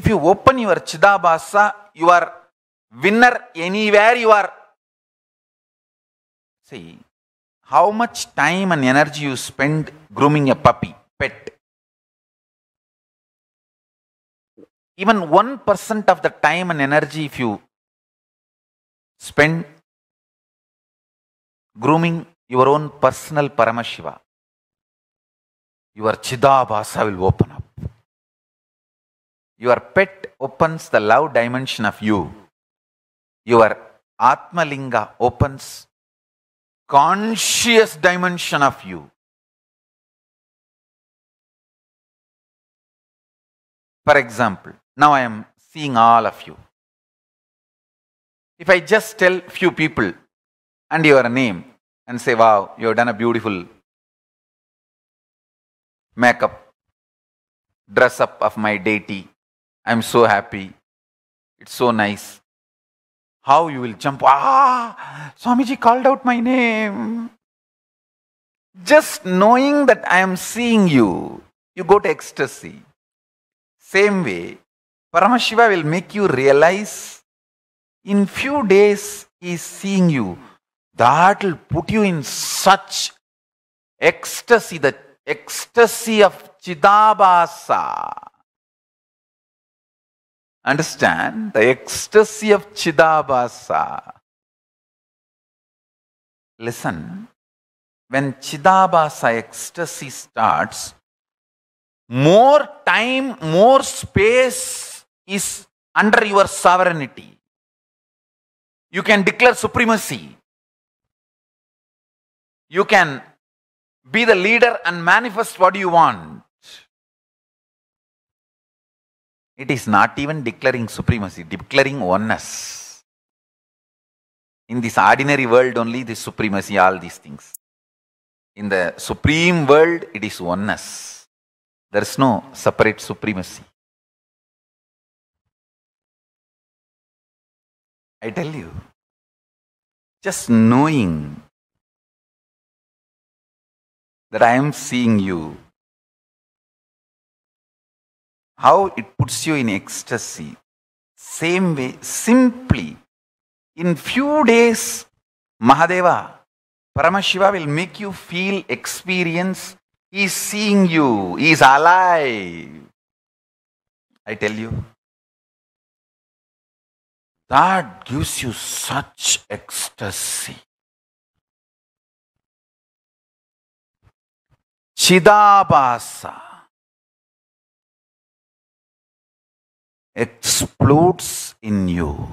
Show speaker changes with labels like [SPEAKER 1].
[SPEAKER 1] If you open your Chidabhasa, you are winner anywhere you are.
[SPEAKER 2] See, how much time and energy you spend grooming a puppy, pet. Even 1% of the time and energy if you spend grooming your own personal Paramashiva, your Chidabhasa will open up your
[SPEAKER 1] pet opens the love dimension of you. Your Atmalinga
[SPEAKER 2] opens conscious dimension of you. For example, now I am seeing all of you. If I just tell few
[SPEAKER 1] people and your name and say, wow, you have done a beautiful makeup, dress up of my deity, I'm so happy. It's so nice. How you will jump, ah, Swamiji called out my name. Just knowing that I am seeing you, you go to ecstasy. Same way, Paramashiva will make you realize in few days he is seeing you. That will put you in such ecstasy, the ecstasy of Chidabhasa understand the ecstasy of Chidabhasa. Listen, when Chidabhasa ecstasy starts, more time, more space
[SPEAKER 2] is under your sovereignty. You can declare supremacy. You can be the leader and manifest what you want. It is
[SPEAKER 1] not even declaring supremacy, declaring oneness. In this ordinary world only, the supremacy, all these things. In the supreme world,
[SPEAKER 2] it is oneness. There is no separate supremacy. I tell you, just knowing that I am seeing you how it puts you in ecstasy. Same way, simply, in few days,
[SPEAKER 1] Mahadeva, Paramashiva will make you feel, experience, he is seeing you, he is alive. I tell you.
[SPEAKER 2] That gives you such ecstasy. Chidabhasa. explodes in you.